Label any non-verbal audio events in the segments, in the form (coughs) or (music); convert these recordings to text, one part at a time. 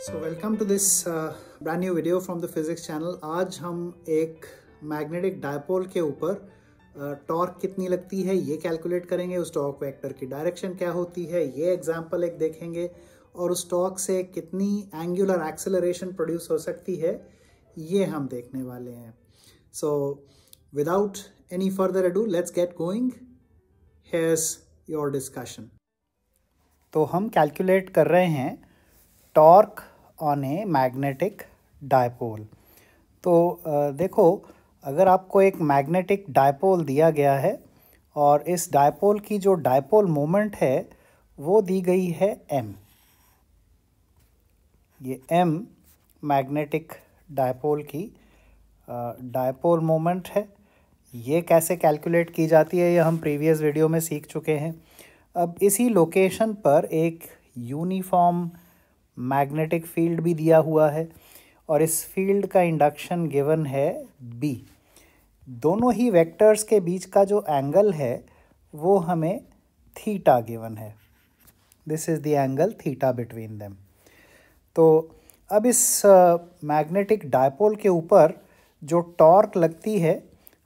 So welcome to this brand new video from the physics channel आज हम एक magnetic dipole के ऊपर टॉर्क uh, कितनी लगती है ये कैलकुलेट करेंगे उस टॉर्क वेक्टर की डायरेक्शन क्या होती है ये एग्जाम्पल एक देखेंगे और उस टॉर्क से कितनी एंगुलर एक्सेलरेशन प्रोड्यूस हो सकती है ये हम देखने वाले हैं so without any further do let's get going here's your discussion तो हम कैलकुलेट कर रहे हैं torque on a magnetic dipole तो देखो अगर आपको एक मैग्नेटिक डायपोल दिया गया है और इस डायपोल की जो डायपोल मोमेंट है वो दी गई है एम ये एम मैग्नेटिक डायपोल की डायपोल मोमेंट है ये कैसे कैलकुलेट की जाती है ये हम प्रीवियस वीडियो में सीख चुके हैं अब इसी लोकेशन पर एक यूनिफॉर्म मैग्नेटिक फील्ड भी दिया हुआ है और इस फील्ड का इंडक्शन गिवन है बी दोनों ही वेक्टर्स के बीच का जो एंगल है वो हमें थीटा गिवन है this is the angle theta between them तो अब इस मैग्नेटिक uh, डायपोल के ऊपर जो टॉर्क लगती है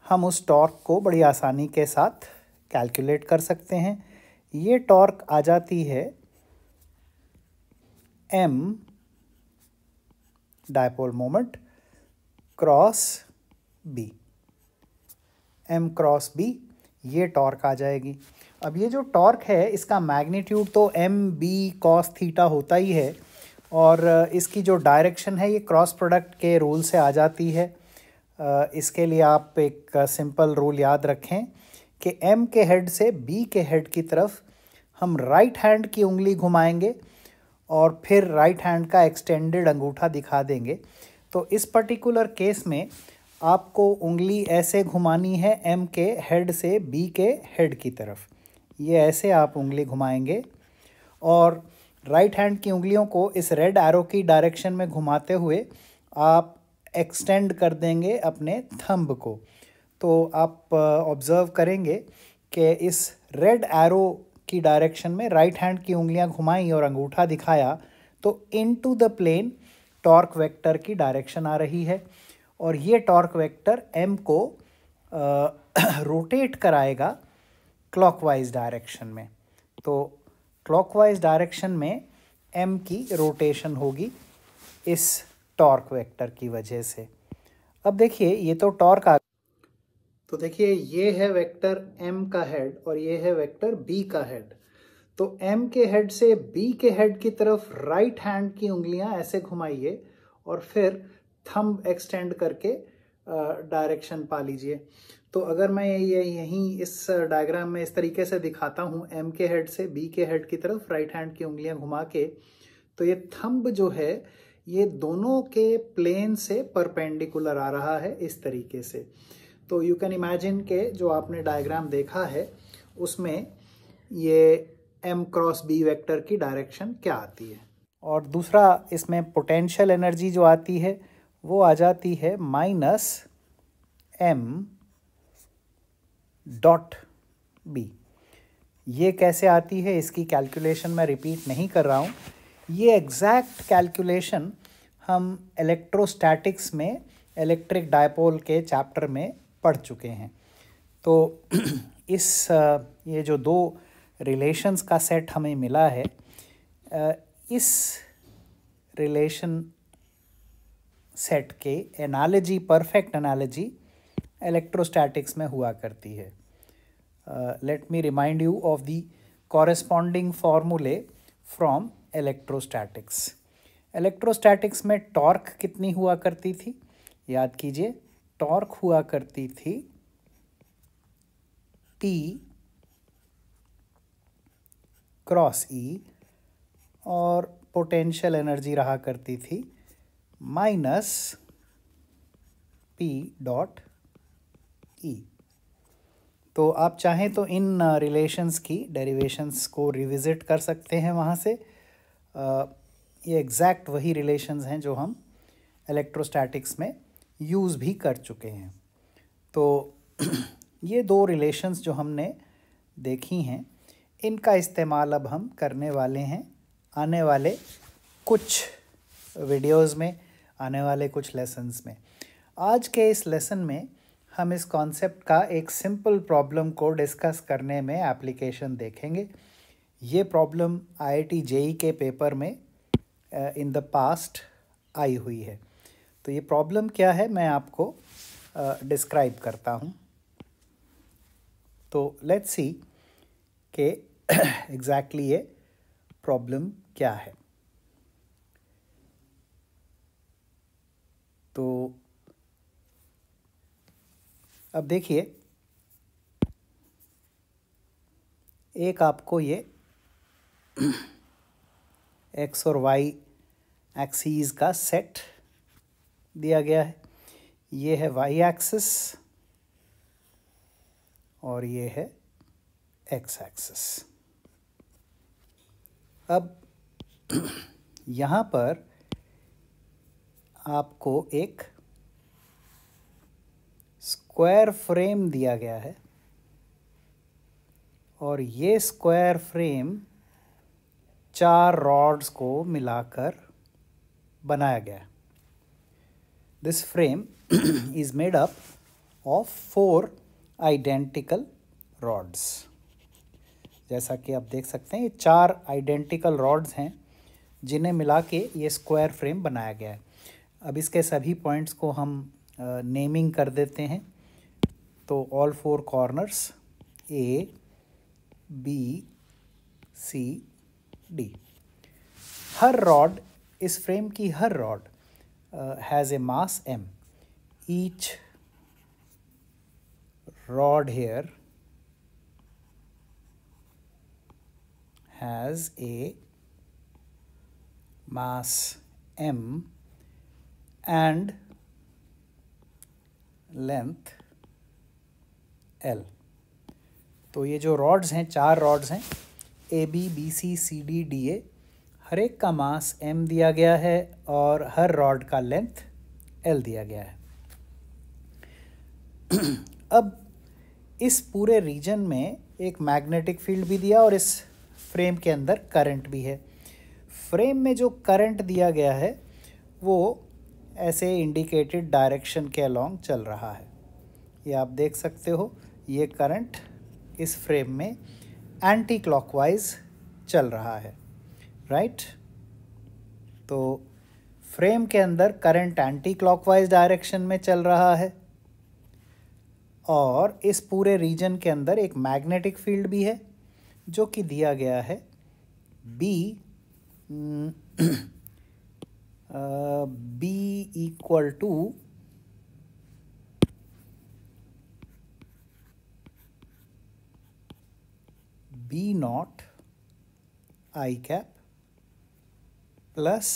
हम उस टॉर्क को बड़ी आसानी के साथ कैलकुलेट कर सकते हैं ये टॉर्क आ जाती है m dipole moment cross b m cross b ये टॉर्क आ जाएगी अब ये जो टॉर्क है इसका मैग्नीट्यूड तो एम बी कॉस थीटा होता ही है और इसकी जो डायरेक्शन है ये क्रॉस प्रोडक्ट के रूल से आ जाती है इसके लिए आप एक सिंपल रूल याद रखें कि एम के हेड से बी के हेड की तरफ हम राइट हैंड की उंगली घुमाएंगे और फिर राइट हैंड का एक्सटेंडेड अंगूठा दिखा देंगे तो इस पर्टिकुलर केस में आपको उंगली ऐसे घुमानी है एम के हेड से बी के हेड की तरफ ये ऐसे आप उंगली घुमाएंगे और राइट हैंड की उंगलियों को इस रेड एरो की डायरेक्शन में घुमाते हुए आप एक्सटेंड कर देंगे अपने थंब को तो आप ऑब्ज़र्व uh, करेंगे कि इस रेड एरो की डायरेक्शन में राइट हैंड की उंगलियां घुमाई और अंगूठा दिखाया तो into the plane torque vector की डायरेक्शन आ रही है और ये टॉर्क वेक्टर एम को आ, रोटेट (coughs) कराएगा क्लॉकवाइज डायरेक्शन में तो क्लॉकवाइज डायरेक्शन में एम की रोटेशन होगी इस टॉर्क वेक्टर की वजह से अब देखिए ये तो टॉर्क आ तो देखिए ये है वेक्टर m का हेड और ये है वेक्टर b का हेड तो m के हेड से b के हेड की तरफ राइट हैंड की उंगलियां ऐसे घुमाइए और फिर थंब एक्सटेंड करके डायरेक्शन पा लीजिए तो अगर मैं ये यहीं इस डायग्राम में इस तरीके से दिखाता हूँ एम के हेड से बी के हेड की तरफ राइट हैंड की उंगलियां घुमा के तो ये थंब जो है ये दोनों के प्लेन से परपेंडिकुलर आ रहा है इस तरीके से तो यू कैन इमेजिन के जो आपने डायग्राम देखा है उसमें ये एम क्रॉस बी वेक्टर की डायरेक्शन क्या आती है और दूसरा इसमें पोटेंशियल एनर्जी जो आती है वो आ जाती है माइनस एम डॉट बी ये कैसे आती है इसकी कैलकुलेशन मैं रिपीट नहीं कर रहा हूँ ये एग्जैक्ट कैलकुलेशन हम इलेक्ट्रोस्टैटिक्स में इलेक्ट्रिक डायपोल के चैप्टर में पढ़ चुके हैं तो (clears throat) इस ये जो दो रिलेशंस का सेट हमें मिला है इस रिलेशन सेट के एनालॉजी परफेक्ट एनालॉजी इलेक्ट्रोस्टैटिक्स में हुआ करती है let me remind you of the corresponding फॉर्मूले फ्रॉम इलेक्ट्रोस्टैटिक्स इलेक्ट्रोस्टैटिक्स में टॉर्क कितनी हुआ करती थी याद कीजिए टॉर्क हुआ करती थी पी क्रॉस ई और पोटेंशियल एनर्जी रहा करती थी माइनस पी डॉट ई तो आप चाहें तो इन रिलेशंस की डेरिवेशंस को रिविज़िट कर सकते हैं वहाँ से ये एग्जैक्ट वही रिलेशंस हैं जो हम इलेक्ट्रोस्टैटिक्स में यूज़ भी कर चुके हैं तो (clears throat) ये दो रिलेशंस जो हमने देखी हैं इनका इस्तेमाल अब हम करने वाले हैं आने वाले कुछ वीडियोस में आने वाले कुछ लेसन्स में आज के इस लेसन में हम इस कॉन्सेप्ट का एक सिंपल प्रॉब्लम को डिस्कस करने में एप्लीकेशन देखेंगे ये प्रॉब्लम आई आई जेई के पेपर में इन द पास्ट आई हुई है तो ये प्रॉब्लम क्या है मैं आपको डिस्क्राइब करता हूँ तो लेट्स सी के एग्जैक्टली ये प्रॉब्लम क्या है तो अब देखिए एक आपको ये एक्स (clears throat) और वाई एक्सीज का सेट दिया गया है ये है वाई एक्सिस और ये है एक्स एक्सिस अब (clears throat) यहाँ पर आपको एक स्क्वायर फ्रेम दिया गया है और ये स्क्वायर फ्रेम चार रॉड्स को मिलाकर बनाया गया है This frame (clears throat) is made up of four identical rods. जैसा कि आप देख सकते हैं ये चार आइडेंटिकल रॉड्स हैं जिन्हें मिला के ये स्क्वायर फ्रेम बनाया गया है अब इसके सभी पॉइंट्स को हम नेमिंग कर देते हैं तो all four corners A B C D हर रॉड इस फ्रेम की हर rod uh, has a mass m. Each rod here has a mass m and length l तो ये जो रॉड्स हैं चार रॉड्स हैं A B B C C D D A हर एक का मास एम दिया गया है और हर रॉड का लेंथ एल दिया गया है (clears throat) अब इस पूरे रीजन में एक मैग्नेटिक फील्ड भी दिया और इस फ्रेम के अंदर करंट भी है फ्रेम में जो करंट दिया गया है वो ऐसे इंडिकेटेड डायरेक्शन के अलोंग चल रहा है ये आप देख सकते हो ये करंट इस फ्रेम में एंटी क्लॉकवाइज चल रहा है राइट तो फ्रेम के अंदर करंट एंटी क्लॉकवाइज डायरेक्शन में चल रहा है और इस पूरे रीजन के अंदर एक मैग्नेटिक फील्ड भी है जो कि दिया गया है B B equal to B naught I cap plus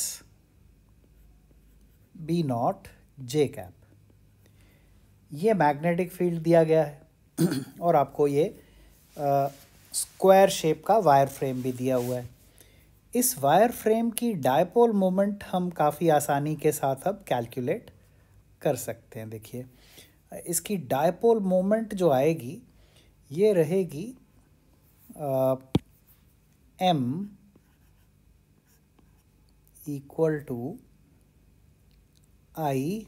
B naught J cap ये मैग्नेटिक फील्ड दिया गया है (clears throat) और आपको ये स्क्वायर शेप का वायर फ्रेम भी दिया हुआ है इस वायर फ्रेम की डायपोल मोमेंट हम काफ़ी आसानी के साथ अब कैलकुलेट कर सकते हैं देखिए इसकी डायपोल मोमेंट जो आएगी ये रहेगी M equal to I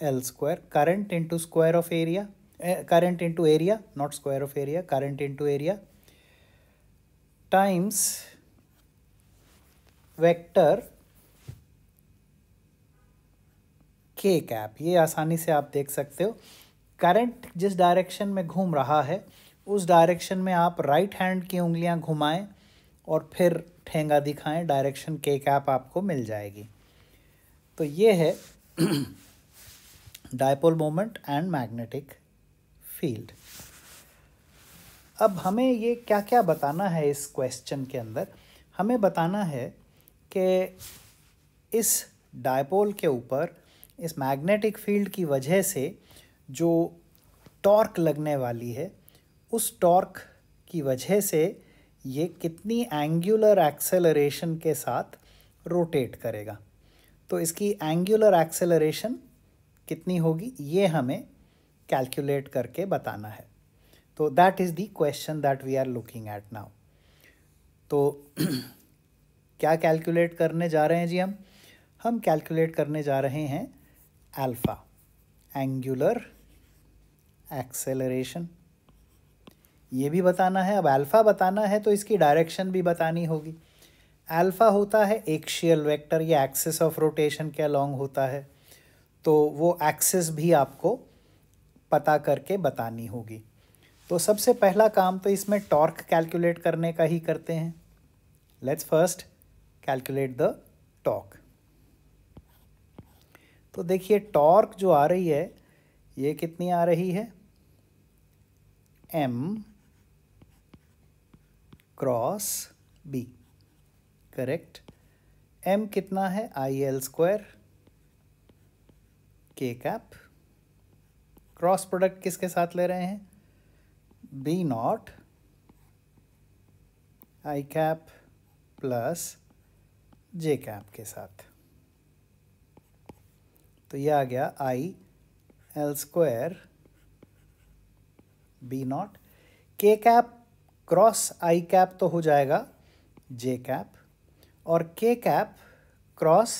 L square current into square of area uh, current into area not square of area current into area times vector K cap ये आसानी से आप देख सकते हो करंट जिस डायरेक्शन में घूम रहा है उस डायरेक्शन में आप राइट हैंड की उंगलियां घुमाएं और फिर ठेंगा दिखाएं डायरेक्शन के कैप आपको मिल जाएगी तो ये है dipole moment and magnetic field अब हमें ये क्या क्या बताना है इस क्वेश्चन के अंदर हमें बताना है कि इस डायपोल के ऊपर इस मैग्नेटिक फील्ड की वजह से जो टॉर्क लगने वाली है उस टॉर्क की वजह से ये कितनी एंगुलर एक्सेलरेशन के साथ रोटेट करेगा तो इसकी एंगुलर एक्सेलरेशन कितनी होगी ये हमें कैलकुलेट करके बताना है तो that is the question that we are looking at now तो (clears throat) क्या कैलकुलेट करने जा रहे हैं जी हम हम कैलकुलेट करने जा रहे हैं अल्फ़ा एंगुलर एक्सेलरेशन ये भी बताना है अब अल्फ़ा बताना है तो इसकी डायरेक्शन भी बतानी होगी अल्फ़ा होता है एक्शियल वेक्टर या एक्सेस ऑफ रोटेशन के अलॉन्ग होता है तो वो एक्सेस भी आपको पता करके बतानी होगी तो सबसे पहला काम तो इसमें टॉर्क कैलकुलेट करने का ही करते हैं let's first calculate the torque तो देखिए टॉर्क जो आ रही है ये कितनी आ रही है M cross B correct M कितना है आई एल स्क्वायर के कैप क्रॉस प्रोडक्ट किसके साथ ले रहे हैं B naught I cap plus J cap के साथ तो ये आ गया I L square B naught K cap cross I cap तो हो जाएगा जे कैप और के कैप क्रॉस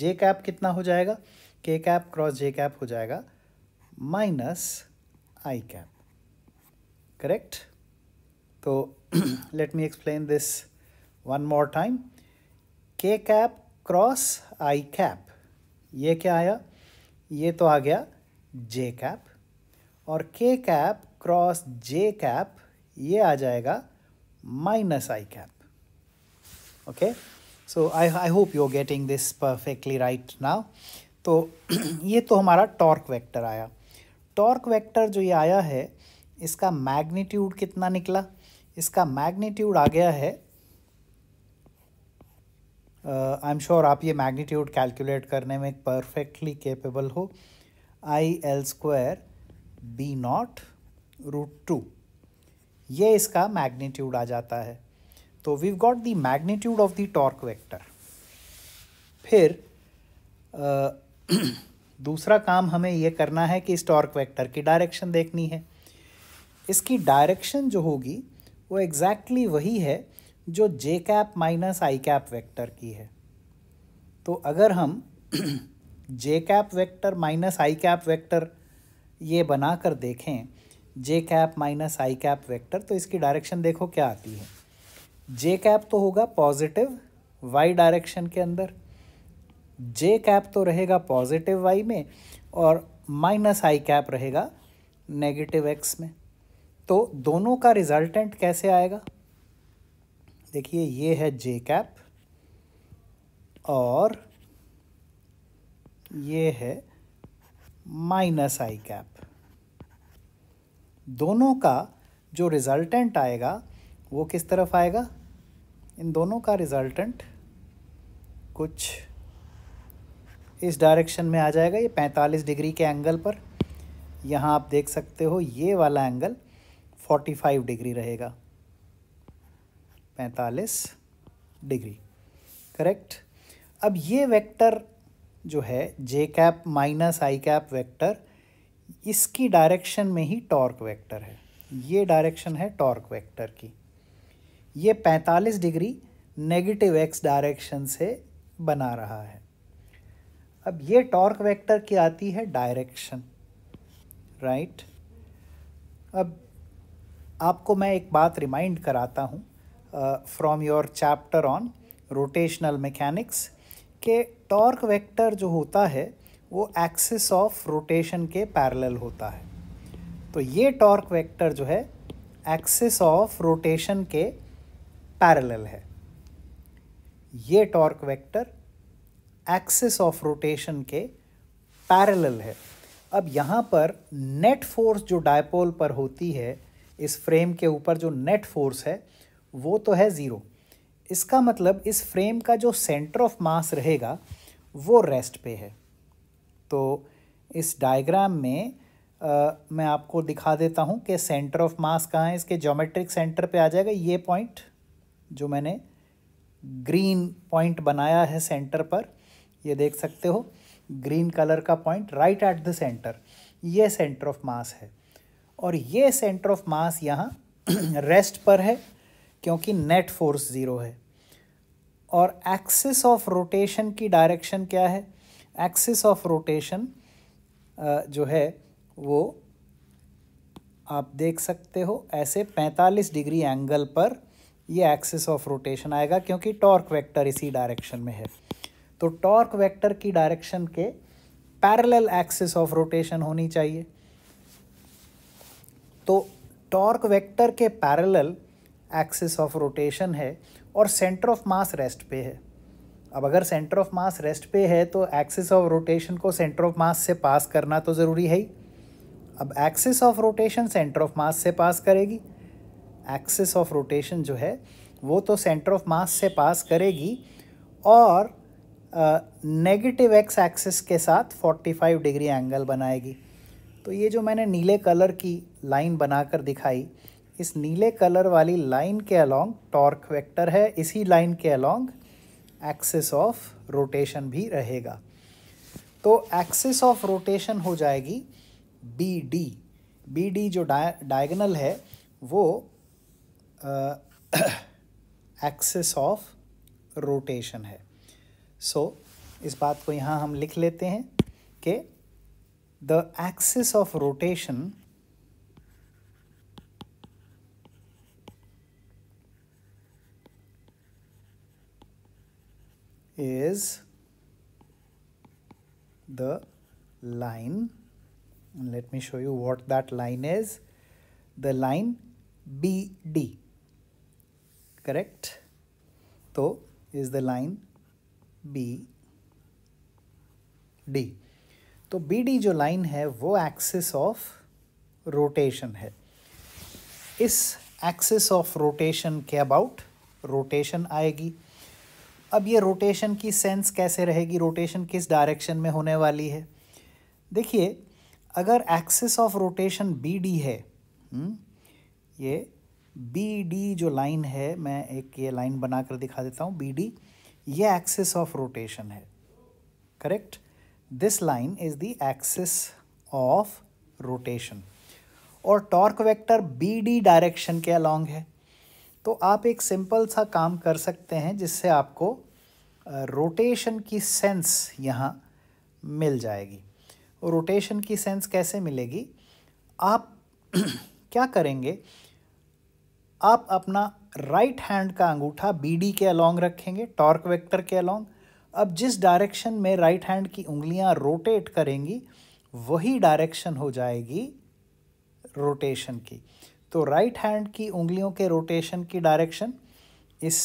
जे कैप कितना हो जाएगा के कैप क्रॉस जे कैप हो जाएगा माइनस आई कैप करेक्ट तो let me explain this one more time K cap cross I cap ये क्या आया ये तो आ गया जे कैप और के कैप क्रॉस जे कैप ये आ जाएगा minus I cap okay so I I hope you are getting this perfectly right now तो (clears throat) ये तो हमारा टॉर्क वेक्टर आया टॉर्क वेक्टर जो ये आया है इसका मैग्नीट्यूड कितना निकला इसका मैग्नीट्यूड आ गया है आई एम श्योर आप ये मैग्नीट्यूड कैलकुलेट करने में परफेक्टली केपेबल हो I L square B not root two ये इसका मैग्नीट्यूड आ जाता है तो we got the magnitude of the torque vector फिर आ, (clears throat) दूसरा काम हमें यह करना है कि इस टॉर्क वेक्टर की डायरेक्शन देखनी है इसकी डायरेक्शन जो होगी वो एग्जैक्टली exactly वही है जो J cap minus I cap vector की है तो अगर हम J cap vector minus I cap vector ये बनाकर देखें J cap minus I cap vector तो इसकी डायरेक्शन देखो क्या आती है जे कैप तो होगा पॉजिटिव वाई डायरेक्शन के अंदर जे कैप तो रहेगा पॉजिटिव वाई में और माइनस आई कैप रहेगा नेगेटिव एक्स में तो दोनों का रिजल्टेंट कैसे आएगा देखिए ये है जे कैप और ये है माइनस आई कैप दोनों का जो रिज़ल्टेंट आएगा वो किस तरफ आएगा इन दोनों का रिज़ल्टेंट कुछ इस डायरेक्शन में आ जाएगा ये 45 डिग्री के एंगल पर यहाँ आप देख सकते हो ये वाला एंगल 45 डिग्री रहेगा 45 डिग्री करेक्ट अब ये वेक्टर जो है J cap minus I cap vector इसकी डायरेक्शन में ही टॉर्क वेक्टर है ये डायरेक्शन है टॉर्क वेक्टर की ये 45 डिग्री नेगेटिव एक्स डायरेक्शन से बना रहा है अब ये टॉर्क वेक्टर की आती है डायरेक्शन राइट अब आपको मैं एक बात रिमाइंड कराता हूँ from your chapter on rotational mechanics के टॉर्क वेक्टर जो होता है वो एक्सिस ऑफ रोटेशन के पैरेलल होता है तो ये टॉर्क वेक्टर जो है एक्सिस ऑफ रोटेशन के पैरेलल है ये torque vector axis of rotation के पैरेलल है अब यहाँ पर नेट फोर्स जो डायपोल पर होती है इस फ्रेम के ऊपर जो नेट फोर्स है वो तो है ज़ीरो इसका मतलब इस फ्रेम का जो सेंटर ऑफ मास रहेगा वो रेस्ट पे है तो इस डायग्राम में आ, मैं आपको दिखा देता हूँ कि सेंटर ऑफ मास कहाँ है इसके ज्योमेट्रिक सेंटर पे आ जाएगा ये पॉइंट जो मैंने ग्रीन पॉइंट बनाया है सेंटर पर ये देख सकते हो ग्रीन कलर का point right at the centre ये सेंटर ऑफ मास है और ये सेंटर ऑफ मास यहाँ रेस्ट (clears throat) पर है क्योंकि नेट फोर्स ज़ीरो है और एक्सिस ऑफ रोटेशन की डायरेक्शन क्या है एक्सिस ऑफ रोटेशन जो है वो आप देख सकते हो ऐसे 45 डिग्री एंगल पर ये एक्सिस ऑफ रोटेशन आएगा क्योंकि टॉर्क वेक्टर इसी डायरेक्शन में है तो टॉर्क वेक्टर की डायरेक्शन के पैरेलल एक्सिस ऑफ रोटेशन होनी चाहिए तो टॉर्क वेक्टर के पैरेलल एक्सिस ऑफ रोटेशन है और सेंटर ऑफ मास रेस्ट पे है अब अगर सेंटर ऑफ मास रेस्ट पे है तो एक्सिस ऑफ रोटेशन को सेंटर ऑफ मास से पास करना तो ज़रूरी है ही अब axis of rotation centre of mass से पास करेगी एक्सिस ऑफ रोटेशन जो है वो तो सेंटर ऑफ मास से पास करेगी और नेगेटिव एक्स एक्सिस के साथ 45 डिग्री एंगल बनाएगी तो ये जो मैंने नीले कलर की लाइन बनाकर दिखाई इस नीले कलर वाली लाइन के अलोंग टॉर्क वेक्टर है इसी लाइन के अलोंग एक्सेस ऑफ रोटेशन भी रहेगा तो एक्सेस ऑफ रोटेशन हो जाएगी बी डी बी डी जो डायगनल है वो एक्सेस ऑफ रोटेशन है सो so, इस बात को यहाँ हम लिख लेते हैं कि the axis of rotation is the line and let me show you what that line is the line BD correct so is the line b d तो BD जो लाइन है वो एक्सिस ऑफ रोटेशन है इस axis of rotation के about rotation आएगी अब ये रोटेशन की सेंस कैसे रहेगी रोटेशन किस डायरेक्शन में होने वाली है देखिए अगर axis of rotation B D है हुँ? हम्म, ये बी डी जो लाइन है मैं एक ये लाइन बना कर दिखा देता हूँ बी डी ये एक्सिस ऑफ रोटेशन है correct this line is the axis of rotation और torque vector B D direction के अलॉन्ग है तो आप एक सिंपल सा काम कर सकते हैं जिससे आपको रोटेशन की सेंस यहाँ मिल जाएगी रोटेशन की सेंस कैसे मिलेगी आप (clears throat) क्या करेंगे आप अपना राइट हैंड का अंगूठा बी के अलोंग रखेंगे टॉर्क वेक्टर के अलोंग अब जिस डायरेक्शन में राइट हैंड की उंगलियां रोटेट करेंगी वही डायरेक्शन हो जाएगी रोटेशन की तो राइट हैंड की उंगलियों के रोटेशन की डायरेक्शन इस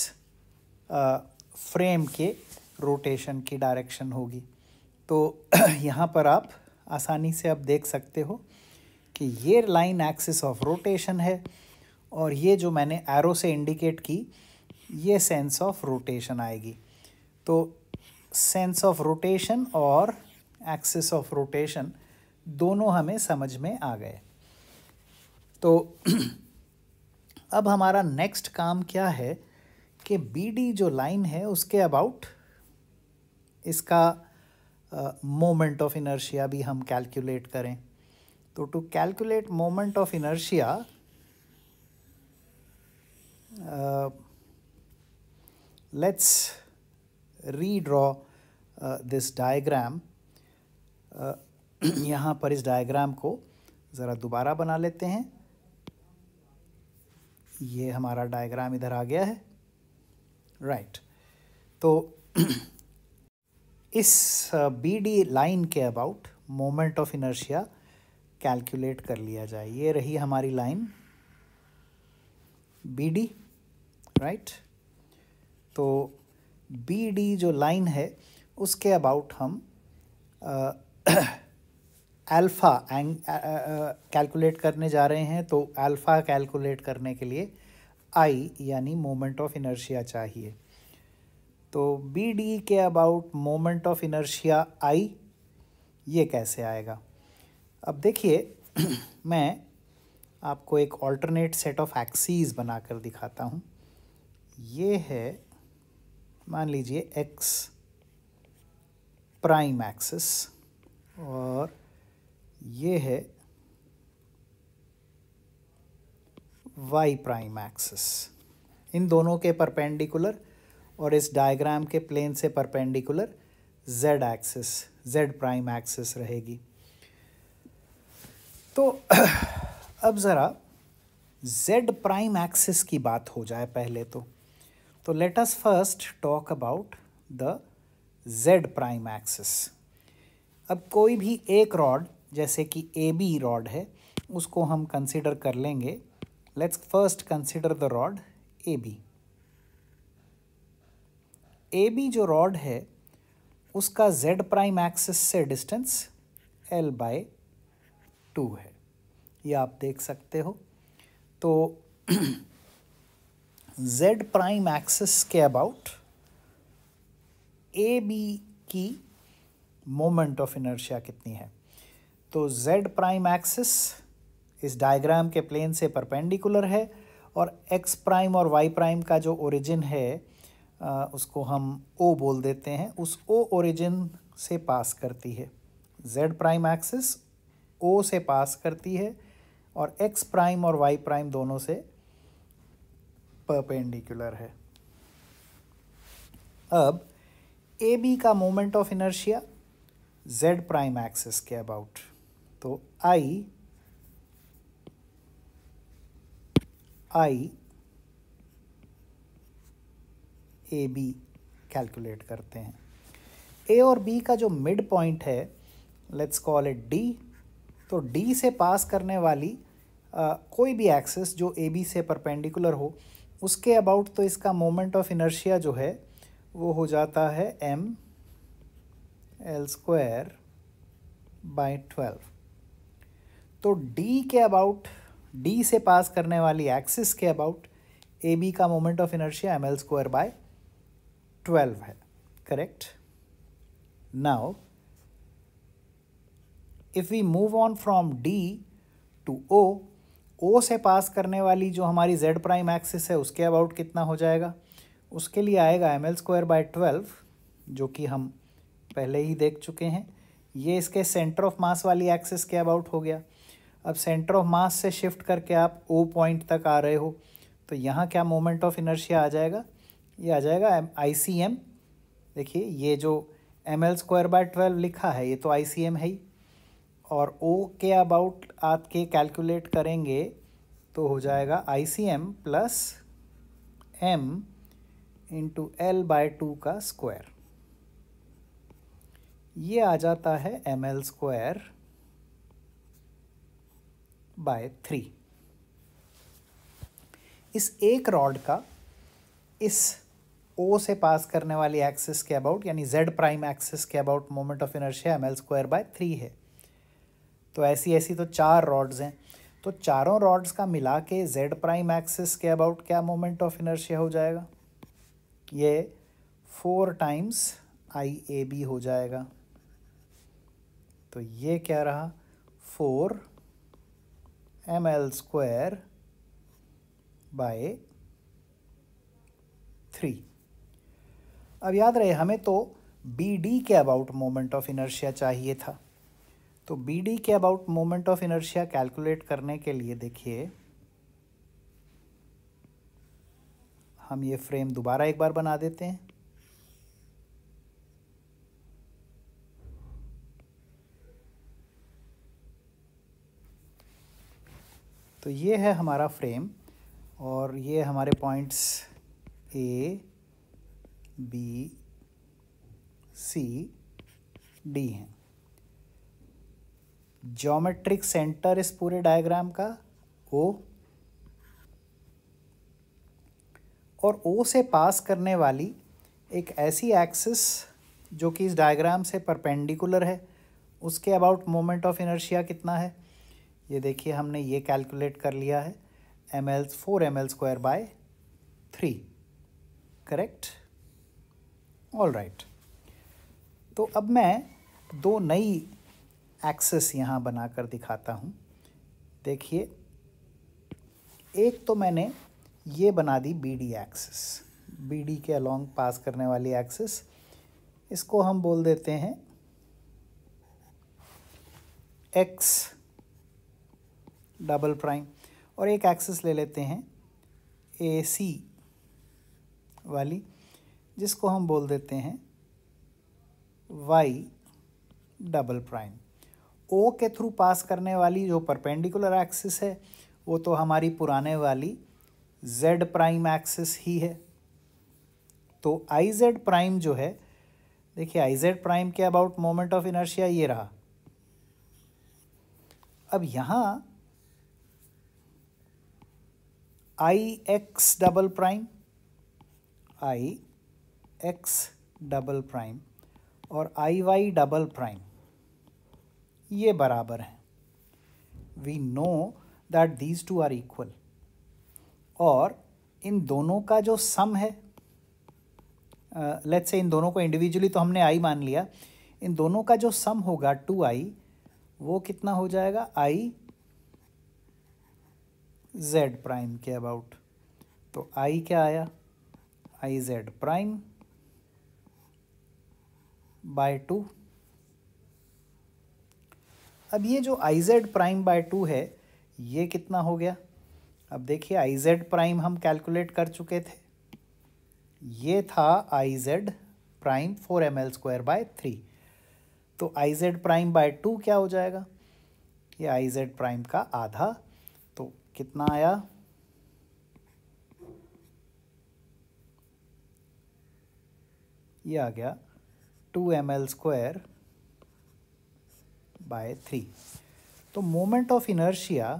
फ्रेम के रोटेशन की डायरेक्शन होगी तो (clears throat) यहाँ पर आप आसानी से अब देख सकते हो कि ये लाइन एक्सिस ऑफ रोटेशन है और ये जो मैंने एरो से इंडिकेट की ये सेंस ऑफ रोटेशन आएगी तो सेंस ऑफ रोटेशन और एक्सिस ऑफ रोटेशन दोनों हमें समझ में आ गए तो (clears throat) अब हमारा नेक्स्ट काम क्या है कि बी जो लाइन है उसके अबाउट इसका मोमेंट ऑफ इनर्शिया भी हम कैलकुलेट करें तो to calculate moment of inertia let's redraw this diagram यहाँ पर इस डायग्राम को ज़रा दोबारा बना लेते हैं ये हमारा डायग्राम इधर आ गया है राइट right. तो इस बी डी लाइन के about moment of inertia calculate कर लिया जाए ये रही हमारी लाइन बी डी राइट तो बी डी जो लाइन है उसके अबाउट हम uh, अल्फ़ा एंग कैलकुलेट करने जा रहे हैं तो अल्फ़ा कैलकुलेट करने के लिए आई यानी मोमेंट ऑफ इनर्शिया चाहिए तो बी डी के about moment of inertia I ये कैसे आएगा अब देखिए (clears throat) मैं आपको एक ऑल्टरनेट सेट ऑफ एक्सीज बनाकर दिखाता हूँ ये है मान लीजिए एक्स प्राइम एक्सिस और ये है वाई प्राइम एक्सिस इन दोनों के परपेंडिकुलर और इस डायग्राम के प्लेन से perpendicular Z axis Z prime axis रहेगी तो (clears throat) अब ज़रा जेड प्राइम एक्सिस की बात हो जाए पहले तो तो let us first talk about the Z prime axis अब कोई भी एक रॉड जैसे कि ए बी रॉड है उसको हम कंसिडर कर लेंगे let's first consider the rod A B A B जो रॉड है उसका जेड प्राइम एक्सिस से डिस्टेंस एल बाय टू है ये आप देख सकते हो तो जेड प्राइम एक्सिस के अबाउट ए बी की मोमेंट ऑफ इनर्शिया कितनी है तो z प्राइम एक्सिस इस डायग्राम के प्लेन से परपेंडिकुलर है और x प्राइम और y प्राइम का जो ओरिजिन है उसको हम O बोल देते हैं उस O ओरिजिन से पास करती है z प्राइम एक्सिस O से पास करती है और x प्राइम और y प्राइम दोनों से परपेंडिकुलर है अब ए बी का moment of inertia z prime axis के अबाउट तो I I A B calculate करते हैं ए और बी का जो मिड पॉइंट है लेट्स कॉल इट डी तो डी से पास करने वाली आ, कोई भी एक्सेस जो ए बी से परपेंडिकुलर हो उसके अबाउट तो इसका मोमेंट ऑफ इनर्शिया जो है वो हो जाता है M L square by twelve तो डी के अबाउट डी से पास करने वाली एक्सिस के अबाउट ए बी का moment of inertia M L square by twelve है correct now if we move on from D to O O से पास करने वाली जो हमारी जेड प्राइम एक्सिस है उसके अबाउट कितना हो जाएगा उसके लिए आएगा M L square by twelve जो कि हम पहले ही देख चुके हैं ये इसके सेंटर ऑफ मास वाली एक्सिस के अबाउट हो गया अब सेंटर ऑफ मास से शिफ्ट करके आप ओ पॉइंट तक आ रहे हो तो यहाँ क्या मोमेंट ऑफ इनर्शिया आ जाएगा ये आ जाएगा आई सी एम देखिए ये जो M L square by twelve लिखा है ये तो आई सी एम है ही और ओ के अबाउट आपके कैलकुलेट करेंगे तो हो जाएगा I C M plus M into L by two का स्क्वायर ये आ जाता है M L square by three इस एक रॉड का इस ओ से पास करने वाली एक्सिस के अबाउट यानी जेड प्राइम एक्सिस के about moment of inertia M L square by three है तो ऐसी ऐसी तो चार रॉड्स हैं तो चारों रॉड्स का मिला के जेड प्राइम एक्सिस के अबाउट क्या मोमेंट ऑफ इनर्शिया हो जाएगा ये four times I A B हो जाएगा तो ये क्या रहा four M L square by three अब याद रहे हमें तो बी डी के अबाउट मोमेंट ऑफ इनर्शिया चाहिए था तो बी डी के about moment of inertia calculate करने के लिए देखिए हम ये फ्रेम दोबारा एक बार बना देते हैं तो ये है हमारा फ्रेम और ये हमारे points A B C D हैं जोमेट्रिक सेंटर इस पूरे डायग्राम का ओ और ओ से पास करने वाली एक ऐसी एक्सिस जो कि इस डायग्राम से परपेंडिकुलर है उसके अबाउट मोमेंट ऑफ इनर्शिया कितना है ये देखिए हमने ये कैलकुलेट कर लिया है M L four M L square by three correct all right तो अब मैं दो नई एक्सेस यहाँ बनाकर दिखाता हूँ देखिए एक तो मैंने ये बना दी B D axis B D के अलॉन्ग पास करने वाली एक्सेस इसको हम बोल देते हैं एक्स डबल प्राइम और एक एक्सिस ले लेते हैं ए सी वाली जिसको हम बोल देते हैं वाई डबल प्राइम ओ के थ्रू पास करने वाली जो परपेंडिकुलर एक्सिस है वो तो हमारी पुराने वाली जेड प्राइम एक्सिस ही है तो आई जेड प्राइम जो है देखिए आई जेड प्राइम के अबाउट मोमेंट ऑफ इनर्शिया ये रहा अब यहाँ I X double prime I X double prime और आई वाई डबल प्राइम ये बराबर हैं we know that these two are equal और इन दोनों का जो सम है लेट्स uh, से इन दोनों को इंडिविजुअली तो हमने आई मान लिया इन दोनों का जो सम होगा टू आई वो कितना हो जाएगा आई जेड प्राइम के अबाउट तो आई क्या आया I Z prime by two अब ये जो I Z prime by two है ये कितना हो गया अब देखिए आई जेड प्राइम हम कैलकुलेट कर चुके थे ये था I Z prime four M L square by three तो I Z prime by two क्या हो जाएगा ये आई जेड प्राइम का आधा कितना आया ये आ गया two M L square by three तो moment of inertia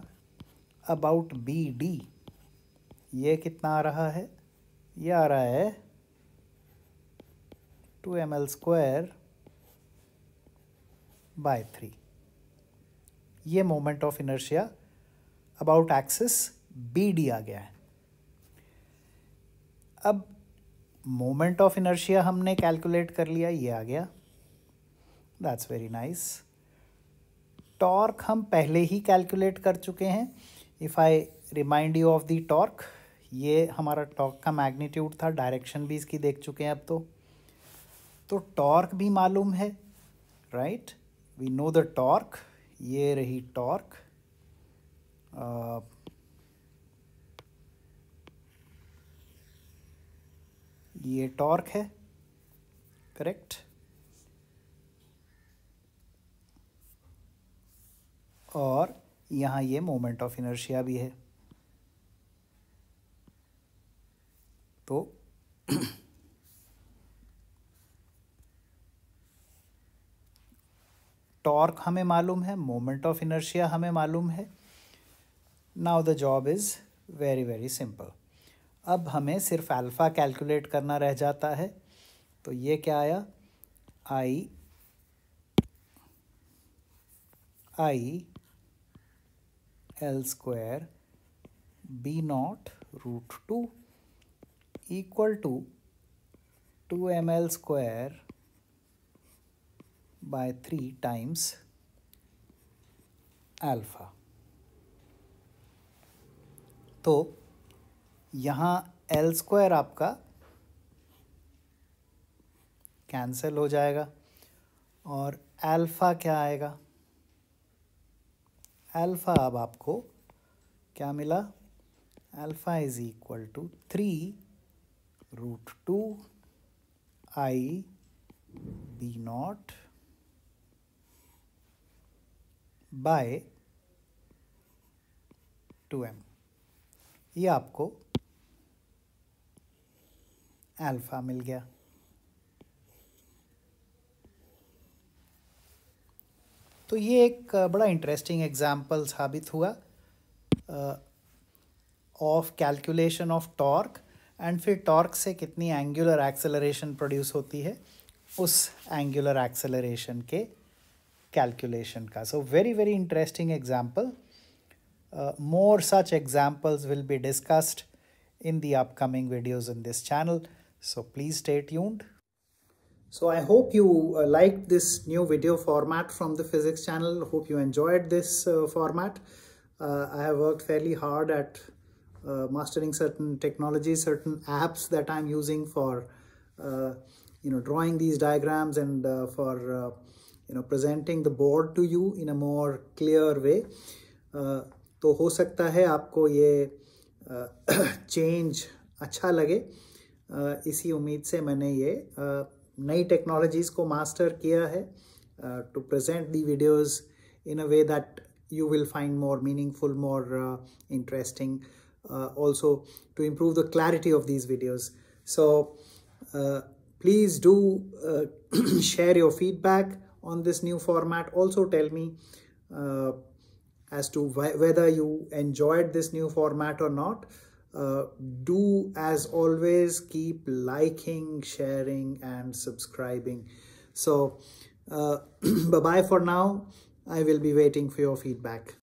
about B D ये कितना आ रहा है ये आ रहा है two M L square by three ये moment of inertia about axis B दिया गया है अब मोमेंट ऑफ इनर्शिया हमने कैलकुलेट कर लिया ये आ गया दैट्स वेरी नाइस टॉर्क हम पहले ही कैलकुलेट कर चुके हैं if I remind you of the torque ये हमारा टॉर्क का मैग्नीट्यूड था डायरेक्शन भी इसकी देख चुके हैं अब तो तो टॉर्क भी मालूम है right we know the torque ये रही टॉर्क Uh, ये टॉर्क है करेक्ट और यहाँ ये मोमेंट ऑफ इनर्शिया भी है तो टॉर्क (coughs) हमें मालूम है मोमेंट ऑफ इनर्शिया हमें मालूम है now the job is very very simple अब हमें सिर्फ अल्फ़ा कैलकुलेट करना रह जाता है तो ये क्या आया I I L square B not root two equal to two M L square by three times alpha तो यहाँ एल स्क्वायर आपका कैंसिल हो जाएगा और अल्फ़ा क्या आएगा अल्फ़ा अब आपको क्या मिला alpha is equal to three root two I B not by two M ये आपको अल्फ़ा मिल गया तो ये एक बड़ा इंटरेस्टिंग एग्जाम्पल साबित हुआ of calculation of torque and फिर टॉर्क से कितनी एंगुलर एक्सेलरेशन प्रोड्यूस होती है उस एंगुलर एक्सेलरेशन के कैलकुलेशन का so very very interesting example Uh, more such examples will be discussed in the upcoming videos in this channel. So please stay tuned. So I hope you uh, liked this new video format from the physics channel. Hope you enjoyed this uh, format. Uh, I have worked fairly hard at uh, mastering certain technologies, certain apps that I'm using for, uh, you know, drawing these diagrams and for, you know, presenting the board to you in a more clear way. तो हो सकता है आपको ये change (clears throat) अच्छा लगे इसी उम्मीद से मैंने ये नई टेक्नोलॉजीज़ को मास्टर किया है to present the videos in a way that you will find more meaningful more interesting also to improve the clarity of these videos so please do share your feedback on this new format also tell me as to wh whether you enjoyed this new format or not. Uh, do as always keep liking, sharing, and subscribing. So, uh, (clears throat) bye bye for now. I will be waiting for your feedback.